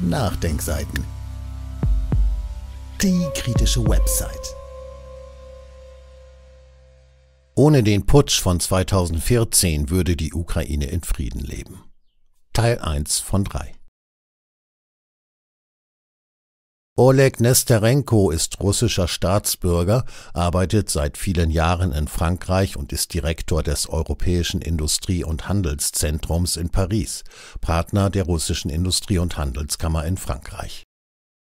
Nachdenkseiten. Die kritische Website. Ohne den Putsch von 2014 würde die Ukraine in Frieden leben. Teil 1 von 3. Oleg Nesterenko ist russischer Staatsbürger, arbeitet seit vielen Jahren in Frankreich und ist Direktor des Europäischen Industrie- und Handelszentrums in Paris, Partner der russischen Industrie- und Handelskammer in Frankreich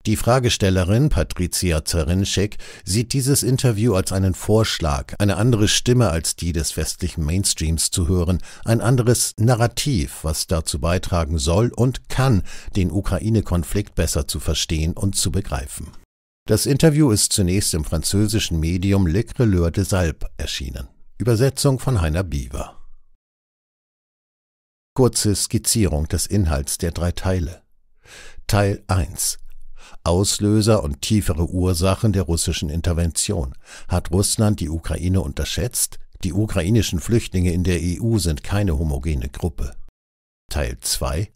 die Fragestellerin Patricia Zarinschek sieht dieses Interview als einen Vorschlag, eine andere Stimme als die des westlichen Mainstreams zu hören, ein anderes Narrativ, was dazu beitragen soll und kann, den Ukraine-Konflikt besser zu verstehen und zu begreifen. Das Interview ist zunächst im französischen Medium Le Creleur de Salpes erschienen. Übersetzung von Heiner Bieber. Kurze Skizzierung des Inhalts der drei Teile. Teil 1 Auslöser und tiefere Ursachen der russischen Intervention. Hat Russland die Ukraine unterschätzt? Die ukrainischen Flüchtlinge in der EU sind keine homogene Gruppe. Teil 2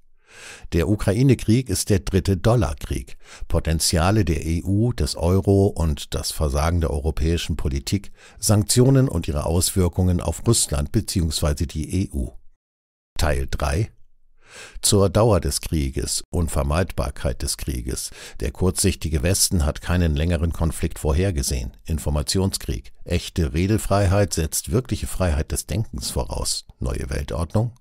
der Ukraine-Krieg ist der dritte Dollarkrieg. Potenziale der EU, des Euro und das Versagen der europäischen Politik, Sanktionen und ihre Auswirkungen auf Russland bzw. die EU. Teil 3 zur Dauer des Krieges, Unvermeidbarkeit des Krieges. Der kurzsichtige Westen hat keinen längeren Konflikt vorhergesehen. Informationskrieg. Echte Redefreiheit setzt wirkliche Freiheit des Denkens voraus. Neue Weltordnung?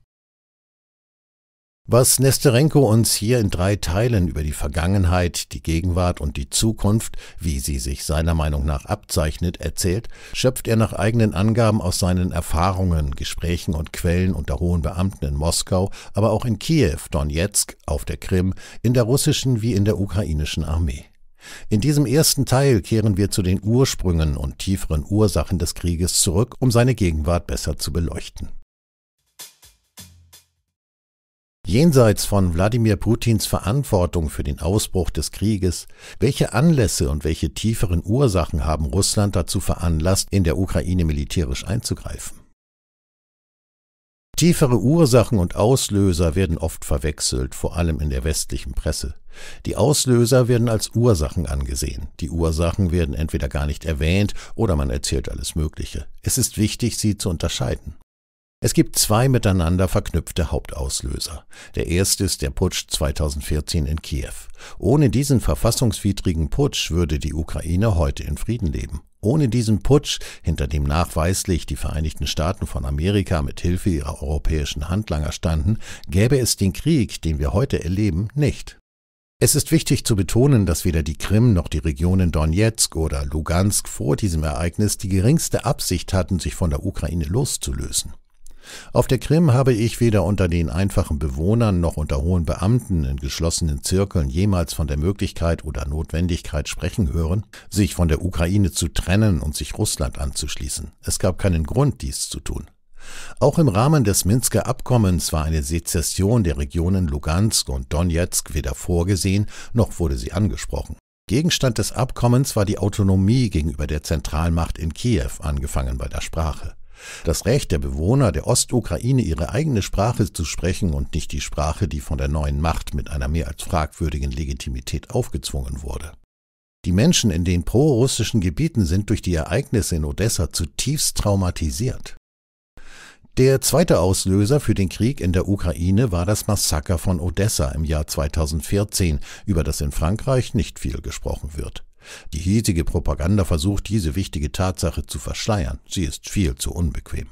Was Nesterenko uns hier in drei Teilen über die Vergangenheit, die Gegenwart und die Zukunft, wie sie sich seiner Meinung nach abzeichnet, erzählt, schöpft er nach eigenen Angaben aus seinen Erfahrungen, Gesprächen und Quellen unter hohen Beamten in Moskau, aber auch in Kiew, Donetsk, auf der Krim, in der russischen wie in der ukrainischen Armee. In diesem ersten Teil kehren wir zu den Ursprüngen und tieferen Ursachen des Krieges zurück, um seine Gegenwart besser zu beleuchten. Jenseits von Wladimir Putins Verantwortung für den Ausbruch des Krieges, welche Anlässe und welche tieferen Ursachen haben Russland dazu veranlasst, in der Ukraine militärisch einzugreifen? Tiefere Ursachen und Auslöser werden oft verwechselt, vor allem in der westlichen Presse. Die Auslöser werden als Ursachen angesehen. Die Ursachen werden entweder gar nicht erwähnt oder man erzählt alles Mögliche. Es ist wichtig, sie zu unterscheiden. Es gibt zwei miteinander verknüpfte Hauptauslöser. Der erste ist der Putsch 2014 in Kiew. Ohne diesen verfassungswidrigen Putsch würde die Ukraine heute in Frieden leben. Ohne diesen Putsch, hinter dem nachweislich die Vereinigten Staaten von Amerika mit Hilfe ihrer europäischen Handlanger standen, gäbe es den Krieg, den wir heute erleben, nicht. Es ist wichtig zu betonen, dass weder die Krim noch die Regionen Donetsk oder Lugansk vor diesem Ereignis die geringste Absicht hatten, sich von der Ukraine loszulösen. Auf der Krim habe ich weder unter den einfachen Bewohnern noch unter hohen Beamten in geschlossenen Zirkeln jemals von der Möglichkeit oder Notwendigkeit sprechen hören, sich von der Ukraine zu trennen und sich Russland anzuschließen. Es gab keinen Grund, dies zu tun. Auch im Rahmen des Minsker Abkommens war eine Sezession der Regionen Lugansk und Donetsk weder vorgesehen, noch wurde sie angesprochen. Gegenstand des Abkommens war die Autonomie gegenüber der Zentralmacht in Kiew, angefangen bei der Sprache. Das Recht der Bewohner der Ostukraine, ihre eigene Sprache zu sprechen und nicht die Sprache, die von der neuen Macht mit einer mehr als fragwürdigen Legitimität aufgezwungen wurde. Die Menschen in den prorussischen Gebieten sind durch die Ereignisse in Odessa zutiefst traumatisiert. Der zweite Auslöser für den Krieg in der Ukraine war das Massaker von Odessa im Jahr 2014, über das in Frankreich nicht viel gesprochen wird. Die hiesige Propaganda versucht, diese wichtige Tatsache zu verschleiern. Sie ist viel zu unbequem.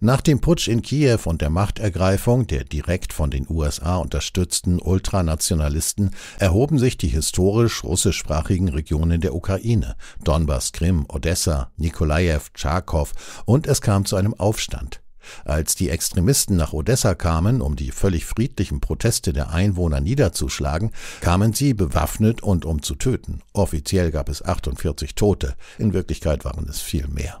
Nach dem Putsch in Kiew und der Machtergreifung der direkt von den USA unterstützten Ultranationalisten erhoben sich die historisch russischsprachigen Regionen der Ukraine, Donbass, Krim, Odessa, Nikolajew, Tscharkow, und es kam zu einem Aufstand. Als die Extremisten nach Odessa kamen, um die völlig friedlichen Proteste der Einwohner niederzuschlagen, kamen sie bewaffnet und um zu töten. Offiziell gab es 48 Tote, in Wirklichkeit waren es viel mehr.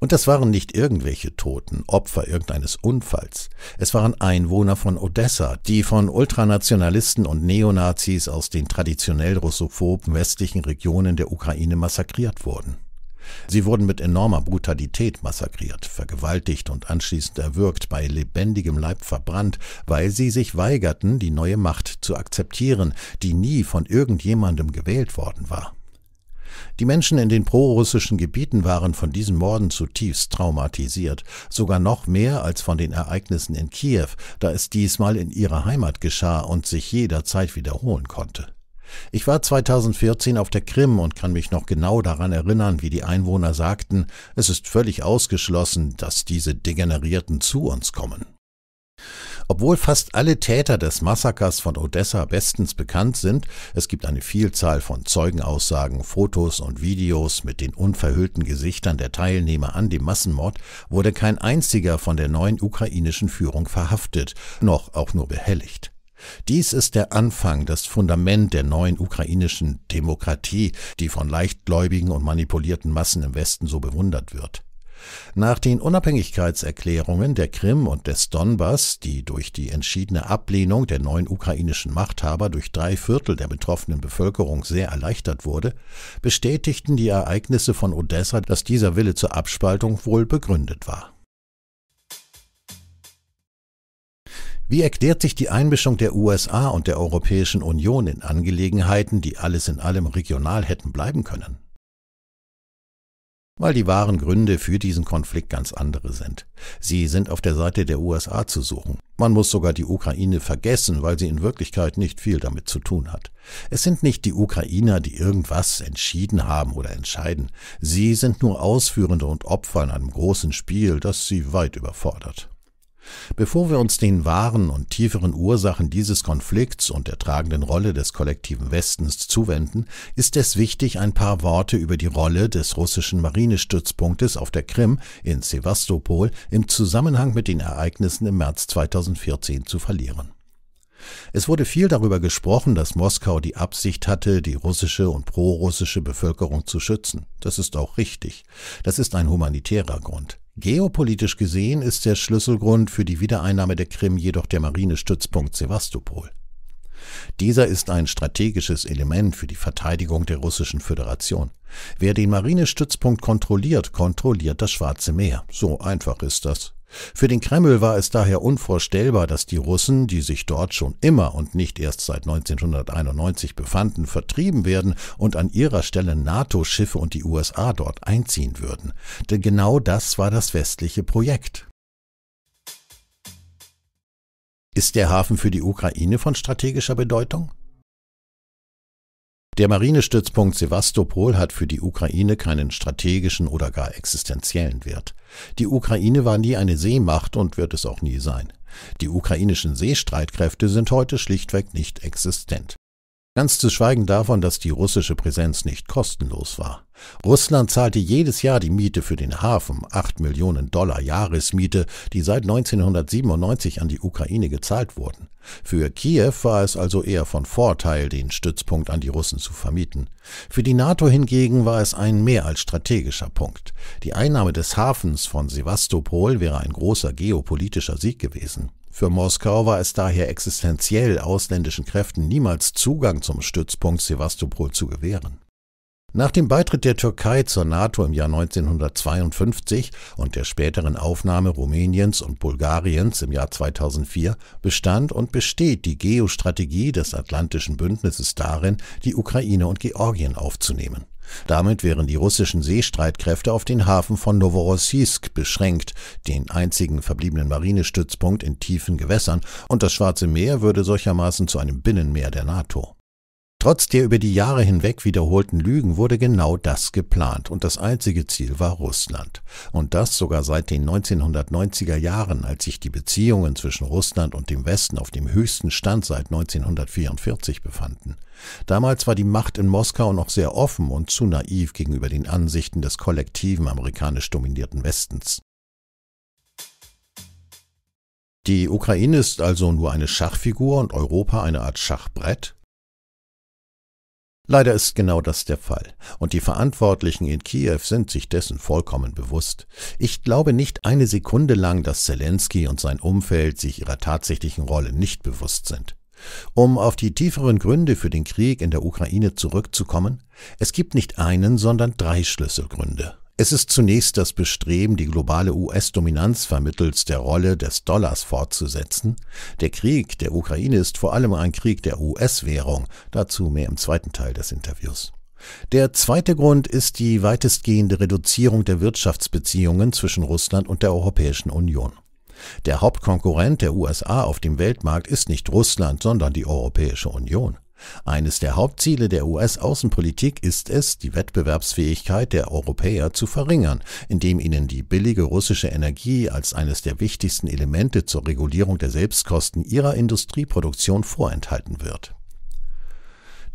Und das waren nicht irgendwelche Toten, Opfer irgendeines Unfalls. Es waren Einwohner von Odessa, die von Ultranationalisten und Neonazis aus den traditionell russophoben westlichen Regionen der Ukraine massakriert wurden. Sie wurden mit enormer Brutalität massakriert, vergewaltigt und anschließend erwürgt, bei lebendigem Leib verbrannt, weil sie sich weigerten, die neue Macht zu akzeptieren, die nie von irgendjemandem gewählt worden war. Die Menschen in den prorussischen Gebieten waren von diesen Morden zutiefst traumatisiert, sogar noch mehr als von den Ereignissen in Kiew, da es diesmal in ihrer Heimat geschah und sich jederzeit wiederholen konnte. Ich war 2014 auf der Krim und kann mich noch genau daran erinnern, wie die Einwohner sagten, es ist völlig ausgeschlossen, dass diese Degenerierten zu uns kommen. Obwohl fast alle Täter des Massakers von Odessa bestens bekannt sind, es gibt eine Vielzahl von Zeugenaussagen, Fotos und Videos mit den unverhüllten Gesichtern der Teilnehmer an dem Massenmord, wurde kein einziger von der neuen ukrainischen Führung verhaftet, noch auch nur behelligt. Dies ist der Anfang, das Fundament der neuen ukrainischen Demokratie, die von leichtgläubigen und manipulierten Massen im Westen so bewundert wird. Nach den Unabhängigkeitserklärungen der Krim und des Donbass, die durch die entschiedene Ablehnung der neuen ukrainischen Machthaber durch drei Viertel der betroffenen Bevölkerung sehr erleichtert wurde, bestätigten die Ereignisse von Odessa, dass dieser Wille zur Abspaltung wohl begründet war. Wie erklärt sich die Einmischung der USA und der Europäischen Union in Angelegenheiten, die alles in allem regional hätten bleiben können? Weil die wahren Gründe für diesen Konflikt ganz andere sind. Sie sind auf der Seite der USA zu suchen. Man muss sogar die Ukraine vergessen, weil sie in Wirklichkeit nicht viel damit zu tun hat. Es sind nicht die Ukrainer, die irgendwas entschieden haben oder entscheiden. Sie sind nur Ausführende und Opfer in einem großen Spiel, das sie weit überfordert. Bevor wir uns den wahren und tieferen Ursachen dieses Konflikts und der tragenden Rolle des kollektiven Westens zuwenden, ist es wichtig, ein paar Worte über die Rolle des russischen Marinestützpunktes auf der Krim in Sevastopol im Zusammenhang mit den Ereignissen im März 2014 zu verlieren. Es wurde viel darüber gesprochen, dass Moskau die Absicht hatte, die russische und prorussische Bevölkerung zu schützen. Das ist auch richtig. Das ist ein humanitärer Grund. Geopolitisch gesehen ist der Schlüsselgrund für die Wiedereinnahme der Krim jedoch der Marinestützpunkt Sevastopol. Dieser ist ein strategisches Element für die Verteidigung der Russischen Föderation. Wer den Marinestützpunkt kontrolliert, kontrolliert das Schwarze Meer. So einfach ist das. Für den Kreml war es daher unvorstellbar, dass die Russen, die sich dort schon immer und nicht erst seit 1991 befanden, vertrieben werden und an ihrer Stelle NATO-Schiffe und die USA dort einziehen würden. Denn genau das war das westliche Projekt. Ist der Hafen für die Ukraine von strategischer Bedeutung? Der Marinestützpunkt Sevastopol hat für die Ukraine keinen strategischen oder gar existenziellen Wert. Die Ukraine war nie eine Seemacht und wird es auch nie sein. Die ukrainischen Seestreitkräfte sind heute schlichtweg nicht existent. Ganz zu schweigen davon, dass die russische Präsenz nicht kostenlos war. Russland zahlte jedes Jahr die Miete für den Hafen, 8 Millionen Dollar Jahresmiete, die seit 1997 an die Ukraine gezahlt wurden. Für Kiew war es also eher von Vorteil, den Stützpunkt an die Russen zu vermieten. Für die NATO hingegen war es ein mehr als strategischer Punkt. Die Einnahme des Hafens von Sevastopol wäre ein großer geopolitischer Sieg gewesen. Für Moskau war es daher existenziell, ausländischen Kräften niemals Zugang zum Stützpunkt Sevastopol zu gewähren. Nach dem Beitritt der Türkei zur NATO im Jahr 1952 und der späteren Aufnahme Rumäniens und Bulgariens im Jahr 2004 bestand und besteht die Geostrategie des Atlantischen Bündnisses darin, die Ukraine und Georgien aufzunehmen. Damit wären die russischen Seestreitkräfte auf den Hafen von Novorossiysk beschränkt, den einzigen verbliebenen Marinestützpunkt in tiefen Gewässern, und das Schwarze Meer würde solchermaßen zu einem Binnenmeer der NATO. Trotz der über die Jahre hinweg wiederholten Lügen wurde genau das geplant und das einzige Ziel war Russland. Und das sogar seit den 1990er Jahren, als sich die Beziehungen zwischen Russland und dem Westen auf dem höchsten Stand seit 1944 befanden. Damals war die Macht in Moskau noch sehr offen und zu naiv gegenüber den Ansichten des kollektiven amerikanisch dominierten Westens. Die Ukraine ist also nur eine Schachfigur und Europa eine Art Schachbrett? Leider ist genau das der Fall, und die Verantwortlichen in Kiew sind sich dessen vollkommen bewusst. Ich glaube nicht eine Sekunde lang, dass Zelensky und sein Umfeld sich ihrer tatsächlichen Rolle nicht bewusst sind. Um auf die tieferen Gründe für den Krieg in der Ukraine zurückzukommen, es gibt nicht einen, sondern drei Schlüsselgründe. Es ist zunächst das Bestreben, die globale US-Dominanz vermittels der Rolle des Dollars fortzusetzen. Der Krieg der Ukraine ist vor allem ein Krieg der US-Währung, dazu mehr im zweiten Teil des Interviews. Der zweite Grund ist die weitestgehende Reduzierung der Wirtschaftsbeziehungen zwischen Russland und der Europäischen Union. Der Hauptkonkurrent der USA auf dem Weltmarkt ist nicht Russland, sondern die Europäische Union. Eines der Hauptziele der US-Außenpolitik ist es, die Wettbewerbsfähigkeit der Europäer zu verringern, indem ihnen die billige russische Energie als eines der wichtigsten Elemente zur Regulierung der Selbstkosten ihrer Industrieproduktion vorenthalten wird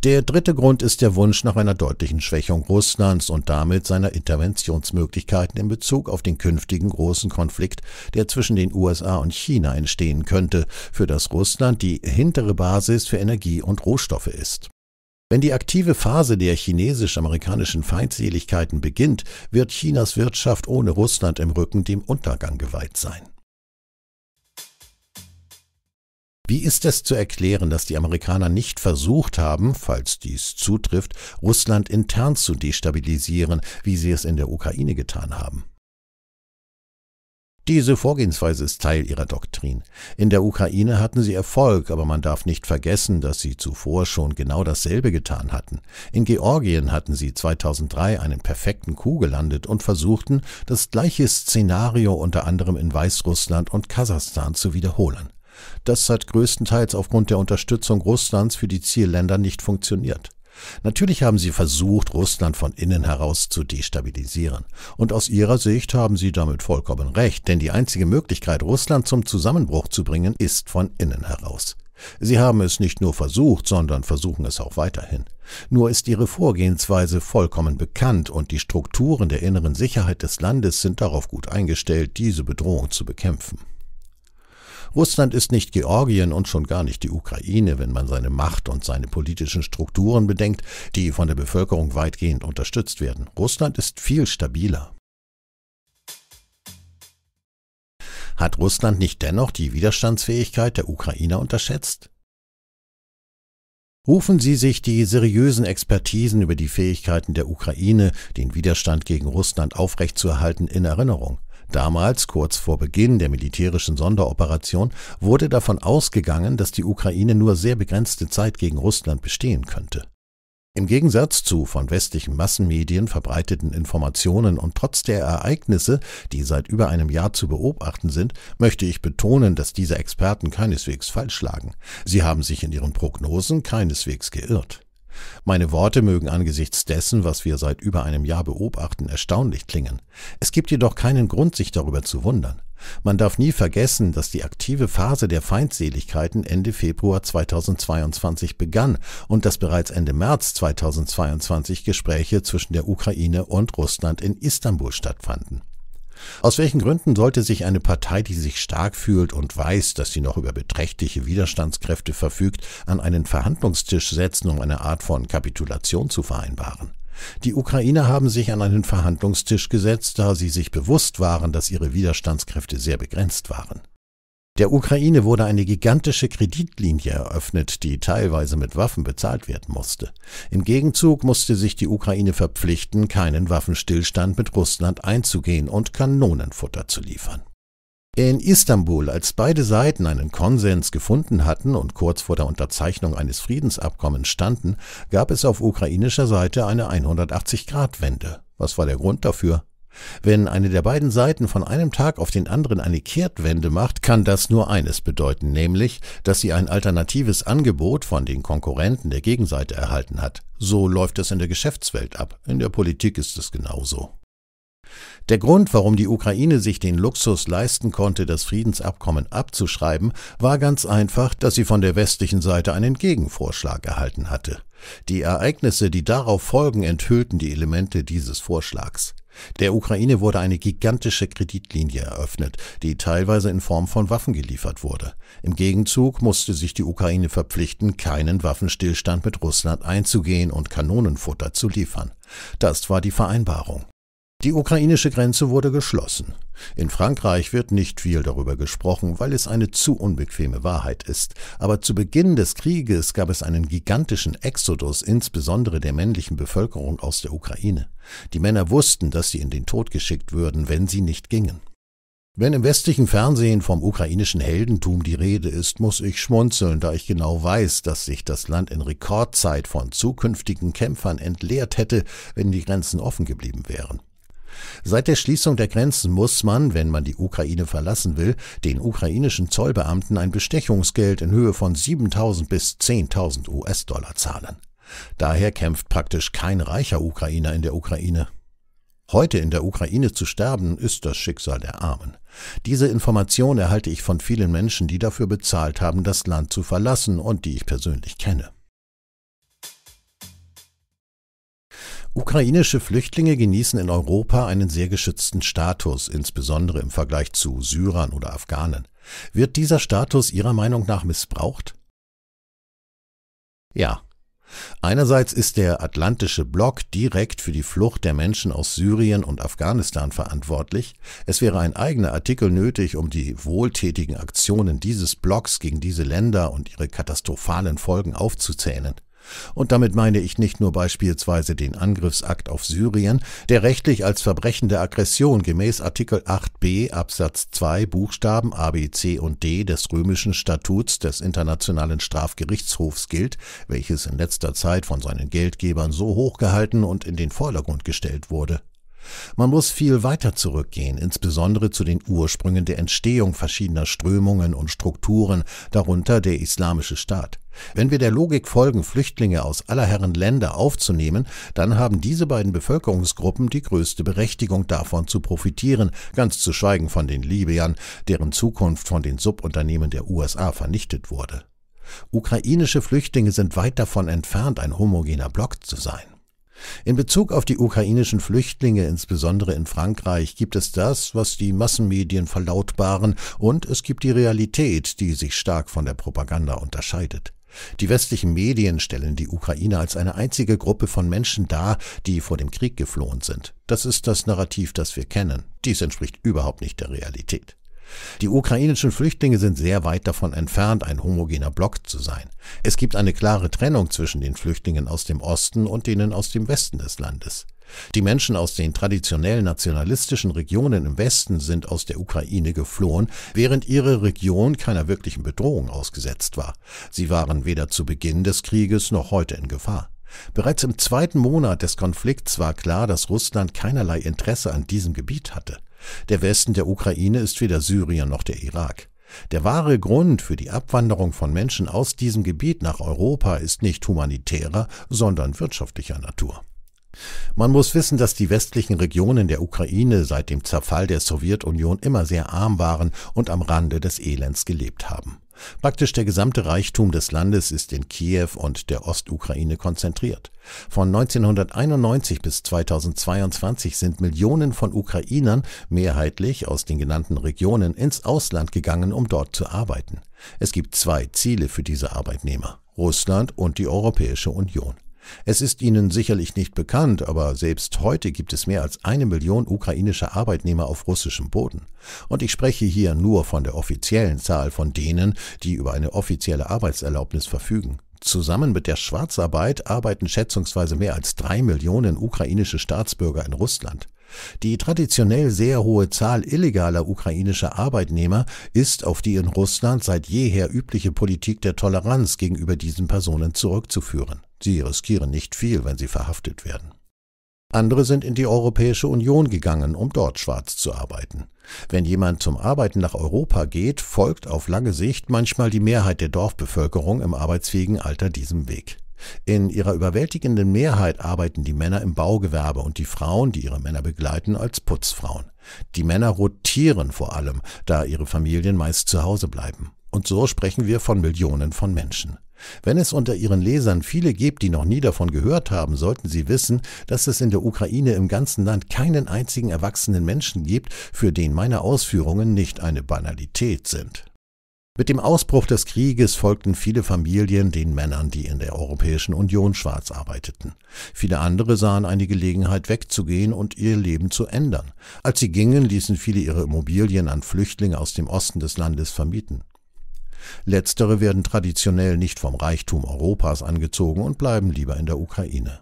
der dritte Grund ist der Wunsch nach einer deutlichen Schwächung Russlands und damit seiner Interventionsmöglichkeiten in Bezug auf den künftigen großen Konflikt, der zwischen den USA und China entstehen könnte, für das Russland die hintere Basis für Energie und Rohstoffe ist. Wenn die aktive Phase der chinesisch-amerikanischen Feindseligkeiten beginnt, wird Chinas Wirtschaft ohne Russland im Rücken dem Untergang geweiht sein. Wie ist es zu erklären, dass die Amerikaner nicht versucht haben, falls dies zutrifft, Russland intern zu destabilisieren, wie sie es in der Ukraine getan haben? Diese Vorgehensweise ist Teil ihrer Doktrin. In der Ukraine hatten sie Erfolg, aber man darf nicht vergessen, dass sie zuvor schon genau dasselbe getan hatten. In Georgien hatten sie 2003 einen perfekten Coup gelandet und versuchten, das gleiche Szenario unter anderem in Weißrussland und Kasachstan zu wiederholen. Das hat größtenteils aufgrund der Unterstützung Russlands für die Zielländer nicht funktioniert. Natürlich haben sie versucht, Russland von innen heraus zu destabilisieren. Und aus ihrer Sicht haben sie damit vollkommen recht, denn die einzige Möglichkeit, Russland zum Zusammenbruch zu bringen, ist von innen heraus. Sie haben es nicht nur versucht, sondern versuchen es auch weiterhin. Nur ist ihre Vorgehensweise vollkommen bekannt und die Strukturen der inneren Sicherheit des Landes sind darauf gut eingestellt, diese Bedrohung zu bekämpfen. Russland ist nicht Georgien und schon gar nicht die Ukraine, wenn man seine Macht und seine politischen Strukturen bedenkt, die von der Bevölkerung weitgehend unterstützt werden. Russland ist viel stabiler. Hat Russland nicht dennoch die Widerstandsfähigkeit der Ukrainer unterschätzt? Rufen Sie sich die seriösen Expertisen über die Fähigkeiten der Ukraine, den Widerstand gegen Russland aufrechtzuerhalten, in Erinnerung. Damals, kurz vor Beginn der militärischen Sonderoperation, wurde davon ausgegangen, dass die Ukraine nur sehr begrenzte Zeit gegen Russland bestehen könnte. Im Gegensatz zu von westlichen Massenmedien verbreiteten Informationen und trotz der Ereignisse, die seit über einem Jahr zu beobachten sind, möchte ich betonen, dass diese Experten keineswegs falsch lagen. Sie haben sich in ihren Prognosen keineswegs geirrt. Meine Worte mögen angesichts dessen, was wir seit über einem Jahr beobachten, erstaunlich klingen. Es gibt jedoch keinen Grund, sich darüber zu wundern. Man darf nie vergessen, dass die aktive Phase der Feindseligkeiten Ende Februar 2022 begann und dass bereits Ende März 2022 Gespräche zwischen der Ukraine und Russland in Istanbul stattfanden. Aus welchen Gründen sollte sich eine Partei, die sich stark fühlt und weiß, dass sie noch über beträchtliche Widerstandskräfte verfügt, an einen Verhandlungstisch setzen, um eine Art von Kapitulation zu vereinbaren? Die Ukrainer haben sich an einen Verhandlungstisch gesetzt, da sie sich bewusst waren, dass ihre Widerstandskräfte sehr begrenzt waren. Der Ukraine wurde eine gigantische Kreditlinie eröffnet, die teilweise mit Waffen bezahlt werden musste. Im Gegenzug musste sich die Ukraine verpflichten, keinen Waffenstillstand mit Russland einzugehen und Kanonenfutter zu liefern. In Istanbul, als beide Seiten einen Konsens gefunden hatten und kurz vor der Unterzeichnung eines Friedensabkommens standen, gab es auf ukrainischer Seite eine 180-Grad-Wende. Was war der Grund dafür? Wenn eine der beiden Seiten von einem Tag auf den anderen eine Kehrtwende macht, kann das nur eines bedeuten, nämlich, dass sie ein alternatives Angebot von den Konkurrenten der Gegenseite erhalten hat. So läuft es in der Geschäftswelt ab, in der Politik ist es genauso. Der Grund, warum die Ukraine sich den Luxus leisten konnte, das Friedensabkommen abzuschreiben, war ganz einfach, dass sie von der westlichen Seite einen Gegenvorschlag erhalten hatte. Die Ereignisse, die darauf folgen, enthüllten die Elemente dieses Vorschlags. Der Ukraine wurde eine gigantische Kreditlinie eröffnet, die teilweise in Form von Waffen geliefert wurde. Im Gegenzug musste sich die Ukraine verpflichten, keinen Waffenstillstand mit Russland einzugehen und Kanonenfutter zu liefern. Das war die Vereinbarung. Die ukrainische Grenze wurde geschlossen. In Frankreich wird nicht viel darüber gesprochen, weil es eine zu unbequeme Wahrheit ist. Aber zu Beginn des Krieges gab es einen gigantischen Exodus, insbesondere der männlichen Bevölkerung aus der Ukraine. Die Männer wussten, dass sie in den Tod geschickt würden, wenn sie nicht gingen. Wenn im westlichen Fernsehen vom ukrainischen Heldentum die Rede ist, muss ich schmunzeln, da ich genau weiß, dass sich das Land in Rekordzeit von zukünftigen Kämpfern entleert hätte, wenn die Grenzen offen geblieben wären. Seit der Schließung der Grenzen muss man, wenn man die Ukraine verlassen will, den ukrainischen Zollbeamten ein Bestechungsgeld in Höhe von 7000 bis 10.000 US-Dollar zahlen. Daher kämpft praktisch kein reicher Ukrainer in der Ukraine. Heute in der Ukraine zu sterben, ist das Schicksal der Armen. Diese Information erhalte ich von vielen Menschen, die dafür bezahlt haben, das Land zu verlassen und die ich persönlich kenne. Ukrainische Flüchtlinge genießen in Europa einen sehr geschützten Status, insbesondere im Vergleich zu Syrern oder Afghanen. Wird dieser Status Ihrer Meinung nach missbraucht? Ja. Einerseits ist der Atlantische Block direkt für die Flucht der Menschen aus Syrien und Afghanistan verantwortlich. Es wäre ein eigener Artikel nötig, um die wohltätigen Aktionen dieses Blocks gegen diese Länder und ihre katastrophalen Folgen aufzuzählen. Und damit meine ich nicht nur beispielsweise den Angriffsakt auf Syrien, der rechtlich als Verbrechen der Aggression gemäß Artikel 8b Absatz 2 Buchstaben a, b, c und d des römischen Statuts des Internationalen Strafgerichtshofs gilt, welches in letzter Zeit von seinen Geldgebern so hochgehalten und in den Vordergrund gestellt wurde. Man muss viel weiter zurückgehen, insbesondere zu den Ursprüngen der Entstehung verschiedener Strömungen und Strukturen, darunter der Islamische Staat. Wenn wir der Logik folgen, Flüchtlinge aus aller Herren Länder aufzunehmen, dann haben diese beiden Bevölkerungsgruppen die größte Berechtigung davon zu profitieren, ganz zu schweigen von den Libyern, deren Zukunft von den Subunternehmen der USA vernichtet wurde. Ukrainische Flüchtlinge sind weit davon entfernt, ein homogener Block zu sein. In Bezug auf die ukrainischen Flüchtlinge, insbesondere in Frankreich, gibt es das, was die Massenmedien verlautbaren, und es gibt die Realität, die sich stark von der Propaganda unterscheidet. Die westlichen Medien stellen die Ukraine als eine einzige Gruppe von Menschen dar, die vor dem Krieg geflohen sind. Das ist das Narrativ, das wir kennen. Dies entspricht überhaupt nicht der Realität. Die ukrainischen Flüchtlinge sind sehr weit davon entfernt, ein homogener Block zu sein. Es gibt eine klare Trennung zwischen den Flüchtlingen aus dem Osten und denen aus dem Westen des Landes. Die Menschen aus den traditionell nationalistischen Regionen im Westen sind aus der Ukraine geflohen, während ihre Region keiner wirklichen Bedrohung ausgesetzt war. Sie waren weder zu Beginn des Krieges noch heute in Gefahr. Bereits im zweiten Monat des Konflikts war klar, dass Russland keinerlei Interesse an diesem Gebiet hatte. Der Westen der Ukraine ist weder Syrien noch der Irak. Der wahre Grund für die Abwanderung von Menschen aus diesem Gebiet nach Europa ist nicht humanitärer, sondern wirtschaftlicher Natur. Man muss wissen, dass die westlichen Regionen der Ukraine seit dem Zerfall der Sowjetunion immer sehr arm waren und am Rande des Elends gelebt haben. Praktisch der gesamte Reichtum des Landes ist in Kiew und der Ostukraine konzentriert. Von 1991 bis 2022 sind Millionen von Ukrainern, mehrheitlich aus den genannten Regionen, ins Ausland gegangen, um dort zu arbeiten. Es gibt zwei Ziele für diese Arbeitnehmer, Russland und die Europäische Union. Es ist Ihnen sicherlich nicht bekannt, aber selbst heute gibt es mehr als eine Million ukrainische Arbeitnehmer auf russischem Boden. Und ich spreche hier nur von der offiziellen Zahl von denen, die über eine offizielle Arbeitserlaubnis verfügen. Zusammen mit der Schwarzarbeit arbeiten schätzungsweise mehr als drei Millionen ukrainische Staatsbürger in Russland. Die traditionell sehr hohe Zahl illegaler ukrainischer Arbeitnehmer ist auf die in Russland seit jeher übliche Politik der Toleranz gegenüber diesen Personen zurückzuführen. Sie riskieren nicht viel, wenn sie verhaftet werden. Andere sind in die Europäische Union gegangen, um dort schwarz zu arbeiten. Wenn jemand zum Arbeiten nach Europa geht, folgt auf lange Sicht manchmal die Mehrheit der Dorfbevölkerung im arbeitsfähigen Alter diesem Weg. In ihrer überwältigenden Mehrheit arbeiten die Männer im Baugewerbe und die Frauen, die ihre Männer begleiten, als Putzfrauen. Die Männer rotieren vor allem, da ihre Familien meist zu Hause bleiben. Und so sprechen wir von Millionen von Menschen. Wenn es unter Ihren Lesern viele gibt, die noch nie davon gehört haben, sollten Sie wissen, dass es in der Ukraine im ganzen Land keinen einzigen erwachsenen Menschen gibt, für den meine Ausführungen nicht eine Banalität sind. Mit dem Ausbruch des Krieges folgten viele Familien den Männern, die in der Europäischen Union schwarz arbeiteten. Viele andere sahen eine Gelegenheit, wegzugehen und ihr Leben zu ändern. Als sie gingen, ließen viele ihre Immobilien an Flüchtlinge aus dem Osten des Landes vermieten. Letztere werden traditionell nicht vom Reichtum Europas angezogen und bleiben lieber in der Ukraine.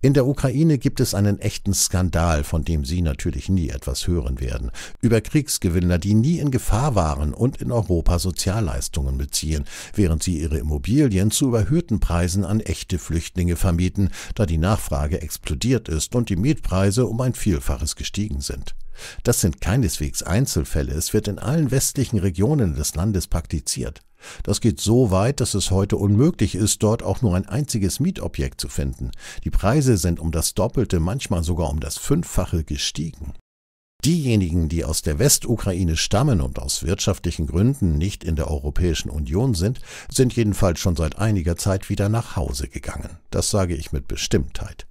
In der Ukraine gibt es einen echten Skandal, von dem Sie natürlich nie etwas hören werden, über Kriegsgewinner, die nie in Gefahr waren und in Europa Sozialleistungen beziehen, während sie ihre Immobilien zu überhöhten Preisen an echte Flüchtlinge vermieten, da die Nachfrage explodiert ist und die Mietpreise um ein Vielfaches gestiegen sind. Das sind keineswegs Einzelfälle, es wird in allen westlichen Regionen des Landes praktiziert. Das geht so weit, dass es heute unmöglich ist, dort auch nur ein einziges Mietobjekt zu finden. Die Preise sind um das Doppelte, manchmal sogar um das Fünffache gestiegen. Diejenigen, die aus der Westukraine stammen und aus wirtschaftlichen Gründen nicht in der Europäischen Union sind, sind jedenfalls schon seit einiger Zeit wieder nach Hause gegangen. Das sage ich mit Bestimmtheit.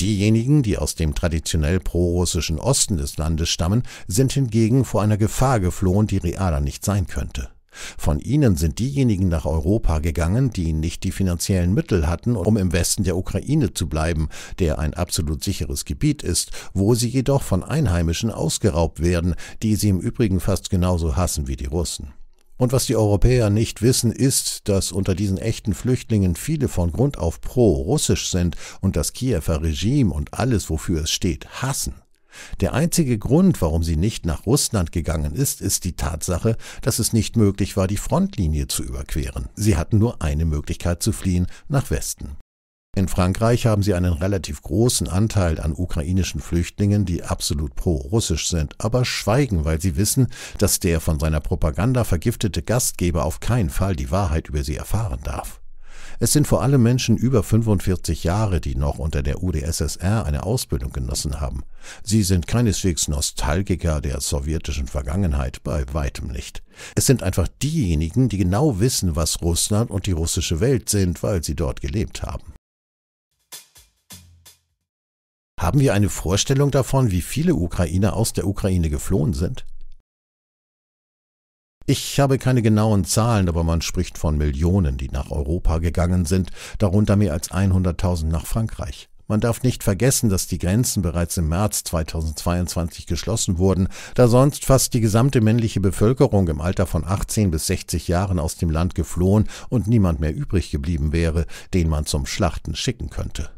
Diejenigen, die aus dem traditionell prorussischen Osten des Landes stammen, sind hingegen vor einer Gefahr geflohen, die realer nicht sein könnte. Von ihnen sind diejenigen nach Europa gegangen, die nicht die finanziellen Mittel hatten, um im Westen der Ukraine zu bleiben, der ein absolut sicheres Gebiet ist, wo sie jedoch von Einheimischen ausgeraubt werden, die sie im Übrigen fast genauso hassen wie die Russen. Und was die Europäer nicht wissen, ist, dass unter diesen echten Flüchtlingen viele von Grund auf pro-russisch sind und das Kiewer Regime und alles, wofür es steht, hassen. Der einzige Grund, warum sie nicht nach Russland gegangen ist, ist die Tatsache, dass es nicht möglich war, die Frontlinie zu überqueren. Sie hatten nur eine Möglichkeit zu fliehen, nach Westen. In Frankreich haben sie einen relativ großen Anteil an ukrainischen Flüchtlingen, die absolut pro-russisch sind, aber schweigen, weil sie wissen, dass der von seiner Propaganda vergiftete Gastgeber auf keinen Fall die Wahrheit über sie erfahren darf. Es sind vor allem Menschen über 45 Jahre, die noch unter der UdSSR eine Ausbildung genossen haben. Sie sind keineswegs Nostalgiker der sowjetischen Vergangenheit, bei weitem nicht. Es sind einfach diejenigen, die genau wissen, was Russland und die russische Welt sind, weil sie dort gelebt haben. Haben wir eine Vorstellung davon, wie viele Ukrainer aus der Ukraine geflohen sind? Ich habe keine genauen Zahlen, aber man spricht von Millionen, die nach Europa gegangen sind, darunter mehr als 100.000 nach Frankreich. Man darf nicht vergessen, dass die Grenzen bereits im März 2022 geschlossen wurden, da sonst fast die gesamte männliche Bevölkerung im Alter von 18 bis 60 Jahren aus dem Land geflohen und niemand mehr übrig geblieben wäre, den man zum Schlachten schicken könnte.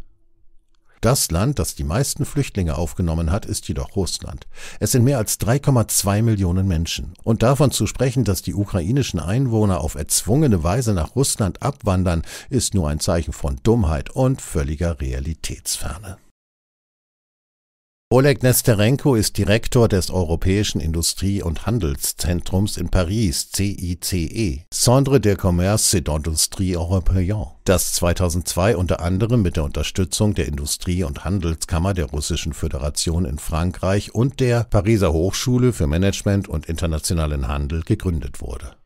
Das Land, das die meisten Flüchtlinge aufgenommen hat, ist jedoch Russland. Es sind mehr als 3,2 Millionen Menschen. Und davon zu sprechen, dass die ukrainischen Einwohner auf erzwungene Weise nach Russland abwandern, ist nur ein Zeichen von Dummheit und völliger Realitätsferne. Oleg Nesterenko ist Direktor des Europäischen Industrie- und Handelszentrums in Paris, CICE, Centre de Commerce et d'Industrie Européen, das 2002 unter anderem mit der Unterstützung der Industrie- und Handelskammer der Russischen Föderation in Frankreich und der Pariser Hochschule für Management und internationalen Handel gegründet wurde.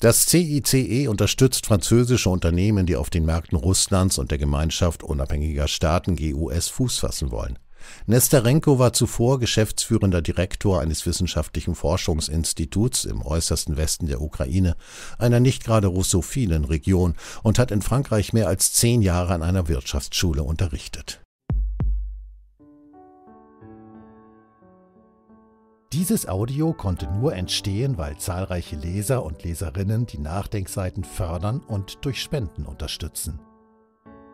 Das CICE unterstützt französische Unternehmen, die auf den Märkten Russlands und der Gemeinschaft unabhängiger Staaten GUS Fuß fassen wollen. Nestarenko war zuvor geschäftsführender Direktor eines wissenschaftlichen Forschungsinstituts im äußersten Westen der Ukraine, einer nicht gerade russophilen Region, und hat in Frankreich mehr als zehn Jahre an einer Wirtschaftsschule unterrichtet. Dieses Audio konnte nur entstehen, weil zahlreiche Leser und Leserinnen die Nachdenkseiten fördern und durch Spenden unterstützen.